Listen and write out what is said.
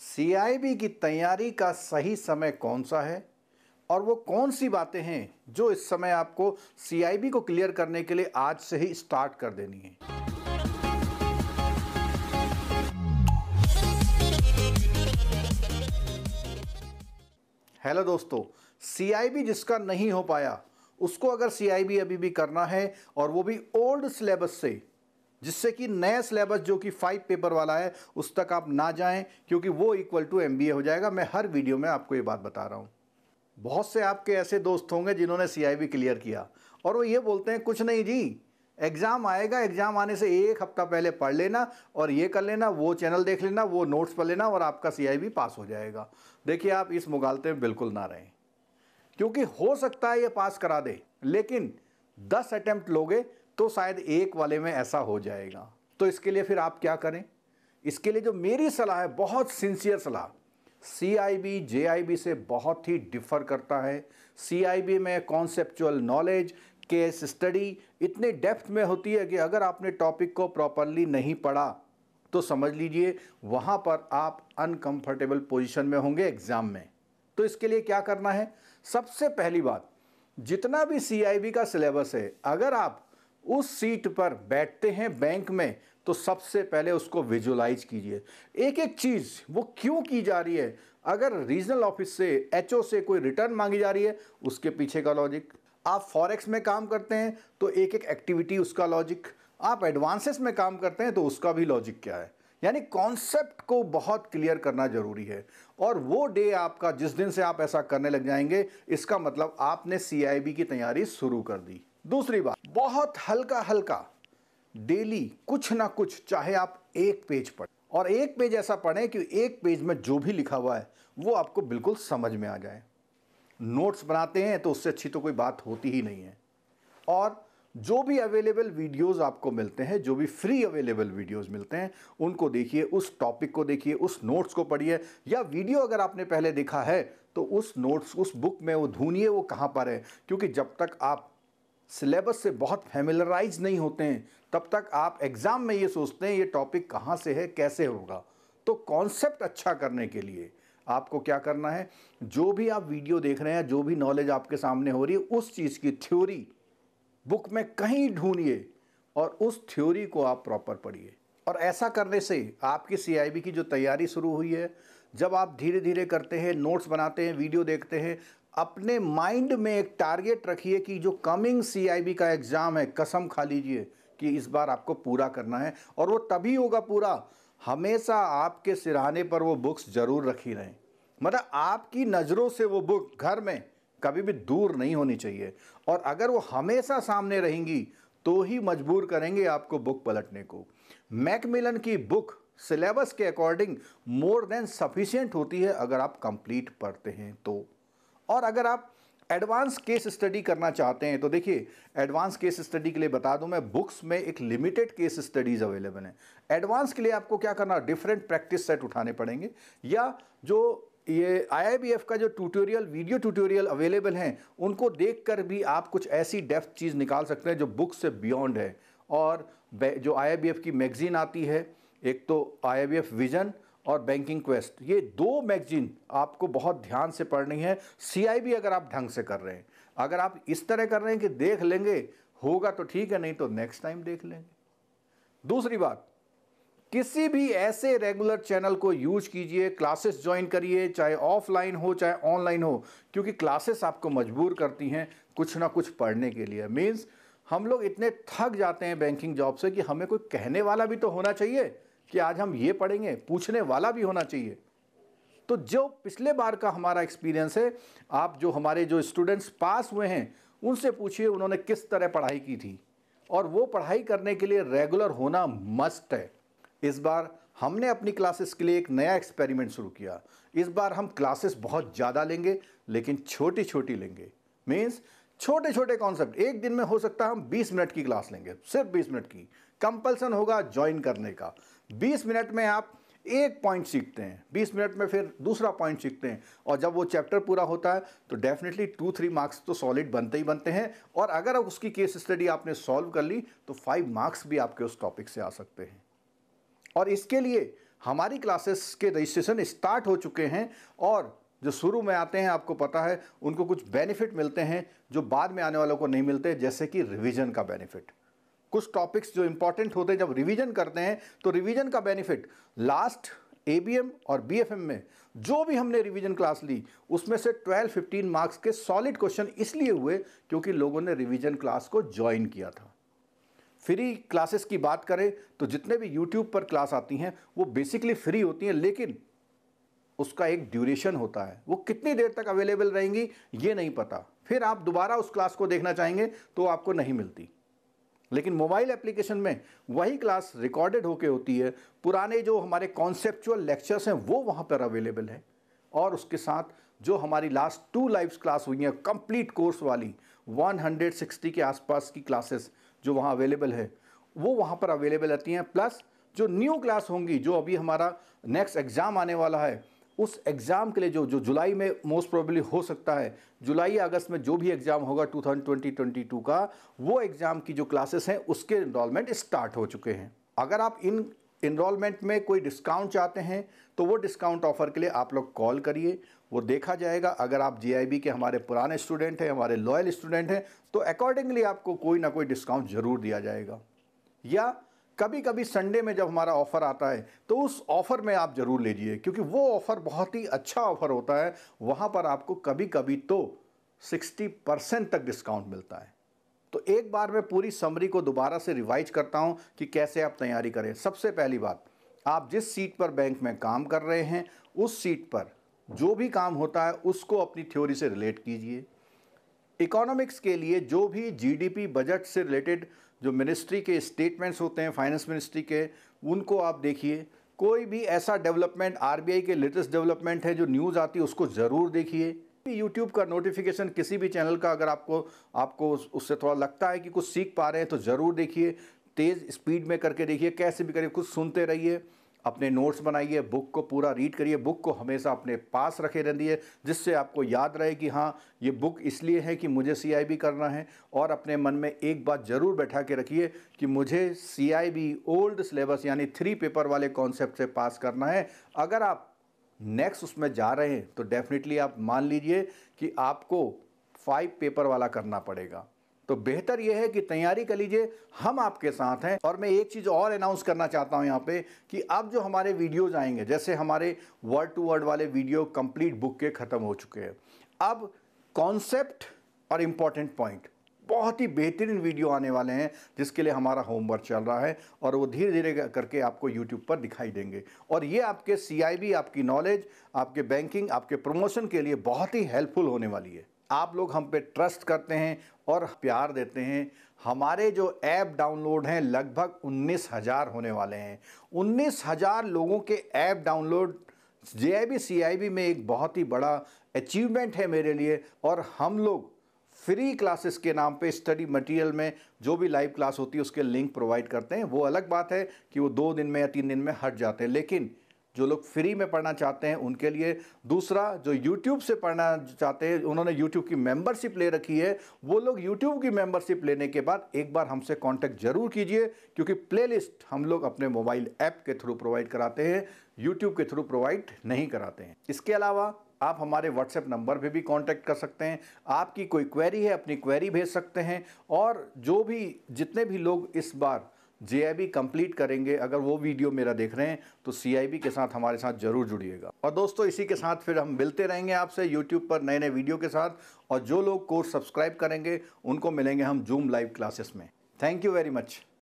CIB की तैयारी का सही समय कौन सा है और वो कौन सी बातें हैं जो इस समय आपको सीआईबी को क्लियर करने के लिए आज से ही स्टार्ट कर देनी है हेलो दोस्तों सीआईबी जिसका नहीं हो पाया उसको अगर सीआईबी अभी भी करना है और वो भी ओल्ड सिलेबस से जिससे कि नया सिलेबस जो कि फाइव पेपर वाला है उस तक आप ना जाएं क्योंकि वो इक्वल टू एम हो जाएगा मैं हर वीडियो में आपको ये बात बता रहा हूँ बहुत से आपके ऐसे दोस्त होंगे जिन्होंने सी क्लियर किया और वो ये बोलते हैं कुछ नहीं जी एग्ज़ाम आएगा एग्ज़ाम आने से एक हफ़्ता पहले पढ़ लेना और ये कर लेना वो चैनल देख लेना वो नोट्स पढ़ लेना और आपका सी पास हो जाएगा देखिए आप इस मुगालते में बिल्कुल ना रहें क्योंकि हो सकता है ये पास करा दे लेकिन दस अटैम्प्ट लोगे तो शायद एक वाले में ऐसा हो जाएगा तो इसके लिए फिर आप क्या करें इसके लिए जो मेरी सलाह है बहुत सिंसियर सलाह सी I B J I B से बहुत ही डिफर करता है सी आई बी में कॉन्सेप्चुअल नॉलेज केस स्टडी इतने डेप्थ में होती है कि अगर आपने टॉपिक को प्रॉपरली नहीं पढ़ा तो समझ लीजिए वहाँ पर आप अनकंफर्टेबल पोजीशन में होंगे एग्ज़ाम में तो इसके लिए क्या करना है सबसे पहली बात जितना भी सी का सिलेबस है अगर आप उस सीट पर बैठते हैं बैंक में तो सबसे पहले उसको विजुलाइज कीजिए एक एक चीज़ वो क्यों की जा रही है अगर रीजनल ऑफिस से एचओ से कोई रिटर्न मांगी जा रही है उसके पीछे का लॉजिक आप फॉरेक्स में काम करते हैं तो एक एक एक्टिविटी उसका लॉजिक आप एडवांसेस में काम करते हैं तो उसका भी लॉजिक क्या है यानी कॉन्सेप्ट को बहुत क्लियर करना जरूरी है और वो डे आपका जिस दिन से आप ऐसा करने लग जाएंगे इसका मतलब आपने सीआईबी की तैयारी शुरू कर दी दूसरी बात बहुत हल्का हल्का डेली कुछ ना कुछ चाहे आप एक पेज पढ़ और एक पेज ऐसा पढ़ें कि एक पेज में जो भी लिखा हुआ है वो आपको बिल्कुल समझ में आ जाए नोट्स बनाते हैं तो उससे अच्छी तो कोई बात होती ही नहीं है और जो भी अवेलेबल वीडियोस आपको मिलते हैं जो भी फ्री अवेलेबल वीडियोस मिलते हैं उनको देखिए उस टॉपिक को देखिए उस नोट्स को पढ़िए या वीडियो अगर आपने पहले देखा है तो उस नोट्स उस बुक में वो ढूंढिए वो कहाँ पर है क्योंकि जब तक आप सिलेबस से बहुत फेमिलराइज नहीं होते हैं तब तक आप एग्ज़ाम में ये सोचते हैं ये टॉपिक कहाँ से है कैसे होगा तो कॉन्सेप्ट अच्छा करने के लिए आपको क्या करना है जो भी आप वीडियो देख रहे हैं जो भी नॉलेज आपके सामने हो रही है उस चीज़ की थ्योरी बुक में कहीं ढूंढिए और उस थ्योरी को आप प्रॉपर पढ़िए और ऐसा करने से आपकी सीआईबी की जो तैयारी शुरू हुई है जब आप धीरे धीरे करते हैं नोट्स बनाते हैं वीडियो देखते हैं अपने माइंड में एक टारगेट रखिए कि जो कमिंग सीआईबी का एग्ज़ाम है कसम खा लीजिए कि इस बार आपको पूरा करना है और वो तभी होगा पूरा हमेशा आपके सिरहाने पर वो बुक्स ज़रूर रखी रहें मतलब आपकी नज़रों से वो बुक घर में कभी भी दूर नहीं होनी चाहिए और अगर वो हमेशा सामने रहेंगी तो ही मजबूर करेंगे आपको बुक पलटने को मैकमिलन की बुक सिलेबस के अकॉर्डिंग मोर देन सफिशिएंट होती है अगर आप कंप्लीट पढ़ते हैं तो और अगर आप एडवांस केस स्टडी करना चाहते हैं तो देखिए एडवांस केस स्टडी के लिए बता दूं मैं बुक्स में एक लिमिटेड केस स्टडीज़ अवेलेबल हैं एडवांस के लिए आपको क्या करना डिफरेंट प्रैक्टिस सेट उठाने पड़ेंगे या जो ये आईआईबीएफ का जो ट्यूटोरियल वीडियो ट्यूटोरियल अवेलेबल हैं उनको देख भी आप कुछ ऐसी डेफ्थ चीज़ निकाल सकते हैं जो बुक से बियॉन्ड है और जो आई की मैगज़ीन आती है एक तो आई विज़न और बैंकिंग क्वेस्ट ये दो मैगजीन आपको बहुत ध्यान से पढ़नी है सीआईबी अगर आप ढंग से कर रहे हैं अगर आप इस तरह कर रहे हैं कि देख लेंगे होगा तो ठीक है नहीं तो नेक्स्ट टाइम देख लेंगे दूसरी बात किसी भी ऐसे रेगुलर चैनल को यूज कीजिए क्लासेस ज्वाइन करिए चाहे ऑफलाइन हो चाहे ऑनलाइन हो क्योंकि क्लासेस आपको मजबूर करती हैं कुछ ना कुछ पढ़ने के लिए मीन्स हम लोग इतने थक जाते हैं बैंकिंग जॉब से कि हमें कोई कहने वाला भी तो होना चाहिए कि आज हम ये पढ़ेंगे पूछने वाला भी होना चाहिए तो जो पिछले बार का हमारा एक्सपीरियंस है आप जो हमारे जो स्टूडेंट्स पास हुए हैं उनसे पूछिए उन्होंने किस तरह पढ़ाई की थी और वो पढ़ाई करने के लिए रेगुलर होना मस्ट है इस बार हमने अपनी क्लासेस के लिए एक नया एक्सपेरिमेंट शुरू किया इस बार हम क्लासेस बहुत ज़्यादा लेंगे लेकिन छोटी छोटी लेंगे मीन्स छोटे छोटे कॉन्सेप्ट एक दिन में हो सकता है हम 20 मिनट की क्लास लेंगे सिर्फ 20 मिनट की कंपल्सन होगा ज्वाइन करने का बीस मिनट में आप एक पॉइंट सीखते हैं बीस मिनट में फिर दूसरा पॉइंट सीखते हैं और जब वो चैप्टर पूरा होता है तो डेफिनेटली टू थ्री मार्क्स तो सॉलिड बनते ही बनते हैं और अगर उसकी केस स्टडी आपने सॉल्व कर ली तो फाइव मार्क्स भी आपके उस टॉपिक से आ सकते हैं और इसके लिए हमारी क्लासेस के रजिस्ट्रेशन स्टार्ट हो चुके हैं और जो शुरू में आते हैं आपको पता है उनको कुछ बेनिफिट मिलते हैं जो बाद में आने वालों को नहीं मिलते जैसे कि रिविज़न का बेनिफिट कुछ टॉपिक्स जो इंपॉर्टेंट होते हैं जब रिवीजन करते हैं तो रिवीजन का बेनिफिट लास्ट ए और बी में जो भी हमने रिवीजन क्लास ली उसमें से 12 15 मार्क्स के सॉलिड क्वेश्चन इसलिए हुए क्योंकि लोगों ने रिवीजन क्लास को ज्वाइन किया था फ्री क्लासेस की बात करें तो जितने भी यूट्यूब पर क्लास आती हैं वो बेसिकली फ्री होती हैं लेकिन उसका एक ड्यूरेशन होता है वो कितनी देर तक अवेलेबल रहेंगी ये नहीं पता फिर आप दोबारा उस क्लास को देखना चाहेंगे तो आपको नहीं मिलती लेकिन मोबाइल एप्लीकेशन में वही क्लास रिकॉर्डेड होके होती है पुराने जो हमारे कॉन्सेप्चुअल लेक्चर्स हैं वो वहाँ पर अवेलेबल है और उसके साथ जो हमारी लास्ट टू लाइव्स क्लास हुई हैं कंप्लीट कोर्स वाली 160 के आसपास की क्लासेस जो वहाँ अवेलेबल है वो वहाँ पर अवेलेबल रहती हैं प्लस जो न्यू क्लास होंगी जो अभी हमारा नेक्स्ट एग्ज़ाम आने वाला है उस एग्ज़ाम के लिए जो जो जुलाई में मोस्ट प्रोबेबली हो सकता है जुलाई या अगस्त में जो भी एग्ज़ाम होगा 2020-22 का वो एग्ज़ाम की जो क्लासेस हैं उसके इनरोलमेंट स्टार्ट हो चुके हैं अगर आप इन इनरोलमेंट में कोई डिस्काउंट चाहते हैं तो वो डिस्काउंट ऑफ़र के लिए आप लोग कॉल करिए वो देखा जाएगा अगर आप जे के हमारे पुराने स्टूडेंट हैं हमारे लॉयल स्टूडेंट हैं तो अकॉर्डिंगली आपको कोई ना कोई डिस्काउंट ज़रूर दिया जाएगा या कभी कभी संडे में जब हमारा ऑफ़र आता है तो उस ऑफ़र में आप ज़रूर लीजिए क्योंकि वो ऑफ़र बहुत ही अच्छा ऑफ़र होता है वहाँ पर आपको कभी कभी तो 60 परसेंट तक डिस्काउंट मिलता है तो एक बार मैं पूरी समरी को दोबारा से रिवाइज करता हूँ कि कैसे आप तैयारी करें सबसे पहली बात आप जिस सीट पर बैंक में काम कर रहे हैं उस सीट पर जो भी काम होता है उसको अपनी थ्योरी से रिलेट कीजिए इकोनॉमिक्स के लिए जो भी जीडीपी बजट से रिलेटेड जो मिनिस्ट्री के स्टेटमेंट्स होते हैं फाइनेंस मिनिस्ट्री के उनको आप देखिए कोई भी ऐसा डेवलपमेंट आरबीआई के लेटेस्ट डेवलपमेंट है जो न्यूज़ आती है उसको ज़रूर देखिए यूट्यूब का नोटिफिकेशन किसी भी चैनल का अगर आपको आपको उससे थोड़ा लगता है कि कुछ सीख पा रहे हैं तो ज़रूर देखिए तेज़ स्पीड में करके देखिए कैसे भी करिए कुछ सुनते रहिए अपने नोट्स बनाइए बुक को पूरा रीड करिए बुक को हमेशा अपने पास रखे रहिए जिससे आपको याद रहे कि हाँ ये बुक इसलिए है कि मुझे सी करना है और अपने मन में एक बात ज़रूर बैठा के रखिए कि मुझे सी ओल्ड सिलेबस यानी थ्री पेपर वाले कॉन्सेप्ट से पास करना है अगर आप नेक्स्ट उसमें जा रहे हैं तो डेफिनेटली आप मान लीजिए कि आपको फाइव पेपर वाला करना पड़ेगा तो बेहतर यह है कि तैयारी कर लीजिए हम आपके साथ हैं और मैं एक चीज़ और अनाउंस करना चाहता हूं यहां पे कि अब जो हमारे वीडियोज आएंगे जैसे हमारे वर्ड टू वर्ड वाले वीडियो कंप्लीट बुक के ख़त्म हो चुके हैं अब कॉन्सेप्ट और इम्पॉर्टेंट पॉइंट बहुत ही बेहतरीन वीडियो आने वाले हैं जिसके लिए हमारा होमवर्क चल रहा है और वो धीरे धीरे करके आपको यूट्यूब पर दिखाई देंगे और ये आपके सी आपकी नॉलेज आपके बैंकिंग आपके प्रमोशन के लिए बहुत ही हेल्पफुल होने वाली है आप लोग हम पे ट्रस्ट करते हैं और प्यार देते हैं हमारे जो ऐप डाउनलोड हैं लगभग उन्नीस हज़ार होने वाले हैं उन्नीस हज़ार लोगों के ऐप डाउनलोड जे आई में एक बहुत ही बड़ा अचीवमेंट है मेरे लिए और हम लोग फ्री क्लासेस के नाम पे स्टडी मटेरियल में जो भी लाइव क्लास होती है उसके लिंक प्रोवाइड करते हैं वो अलग बात है कि वो दो दिन में या तीन दिन में हट जाते हैं लेकिन जो लोग फ्री में पढ़ना चाहते हैं उनके लिए दूसरा जो यूट्यूब से पढ़ना चाहते हैं उन्होंने यूट्यूब की मेंबरशिप ले रखी है वो लोग यूट्यूब की मेंबरशिप लेने के बाद एक बार हमसे कॉन्टैक्ट जरूर कीजिए क्योंकि प्ले हम लोग अपने मोबाइल ऐप के थ्रू प्रोवाइड कराते हैं यूट्यूब के थ्रू प्रोवाइड नहीं कराते हैं इसके अलावा आप हमारे व्हाट्सएप नंबर पे भी कांटेक्ट कर सकते हैं आपकी कोई क्वेरी है अपनी क्वेरी भेज सकते हैं और जो भी जितने भी लोग इस बार जे कंप्लीट करेंगे अगर वो वीडियो मेरा देख रहे हैं तो सी के साथ हमारे साथ ज़रूर जुड़िएगा और दोस्तों इसी के साथ फिर हम मिलते रहेंगे आपसे यूट्यूब पर नए नए वीडियो के साथ और जो लोग कोर्स सब्सक्राइब करेंगे उनको मिलेंगे हम जूम लाइव क्लासेस में थैंक यू वेरी मच